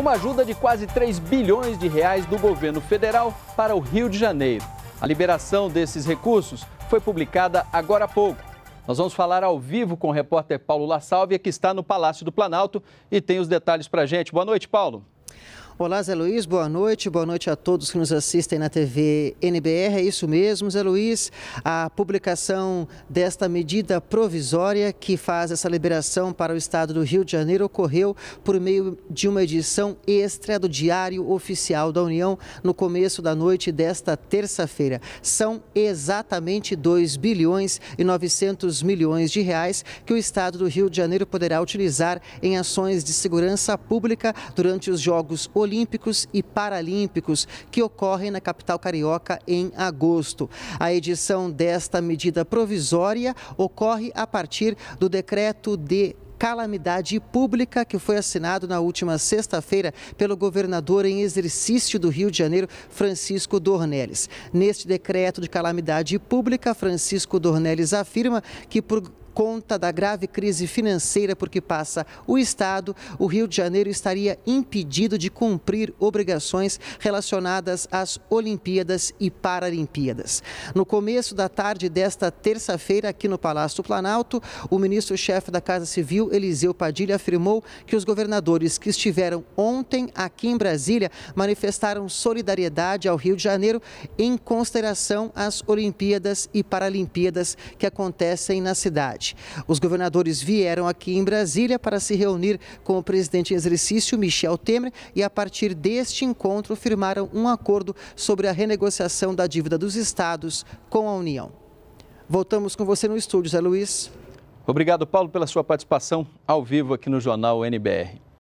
uma ajuda de quase 3 bilhões de reais do governo federal para o Rio de Janeiro. A liberação desses recursos foi publicada agora há pouco. Nós vamos falar ao vivo com o repórter Paulo La Sálvia, que está no Palácio do Planalto e tem os detalhes para a gente. Boa noite, Paulo. Olá, Zé Luiz, boa noite. Boa noite a todos que nos assistem na TV NBR. É isso mesmo, Zé Luiz. A publicação desta medida provisória que faz essa liberação para o estado do Rio de Janeiro ocorreu por meio de uma edição extra do Diário Oficial da União no começo da noite desta terça-feira. São exatamente 2 bilhões e 900 milhões de reais que o estado do Rio de Janeiro poderá utilizar em ações de segurança pública durante os Jogos Olímpicos Olímpicos e Paralímpicos, que ocorrem na capital carioca em agosto. A edição desta medida provisória ocorre a partir do decreto de calamidade pública que foi assinado na última sexta-feira pelo governador em exercício do Rio de Janeiro, Francisco Dornelles. Neste decreto de calamidade pública, Francisco Dornelles afirma que por conta da grave crise financeira por que passa o Estado, o Rio de Janeiro estaria impedido de cumprir obrigações relacionadas às Olimpíadas e Paralimpíadas. No começo da tarde desta terça-feira, aqui no Palácio Planalto, o ministro-chefe da Casa Civil, Eliseu Padilha, afirmou que os governadores que estiveram ontem aqui em Brasília manifestaram solidariedade ao Rio de Janeiro em consideração às Olimpíadas e Paralimpíadas que acontecem na cidade. 2020. Os governadores vieram aqui em Brasília para se reunir com o presidente em exercício, Michel Temer, e a partir deste encontro firmaram um acordo sobre a renegociação da dívida dos estados com a União. Voltamos com você no estúdio, Zé Luiz. Obrigado, Paulo, pela sua participação ao vivo aqui no Jornal NBR.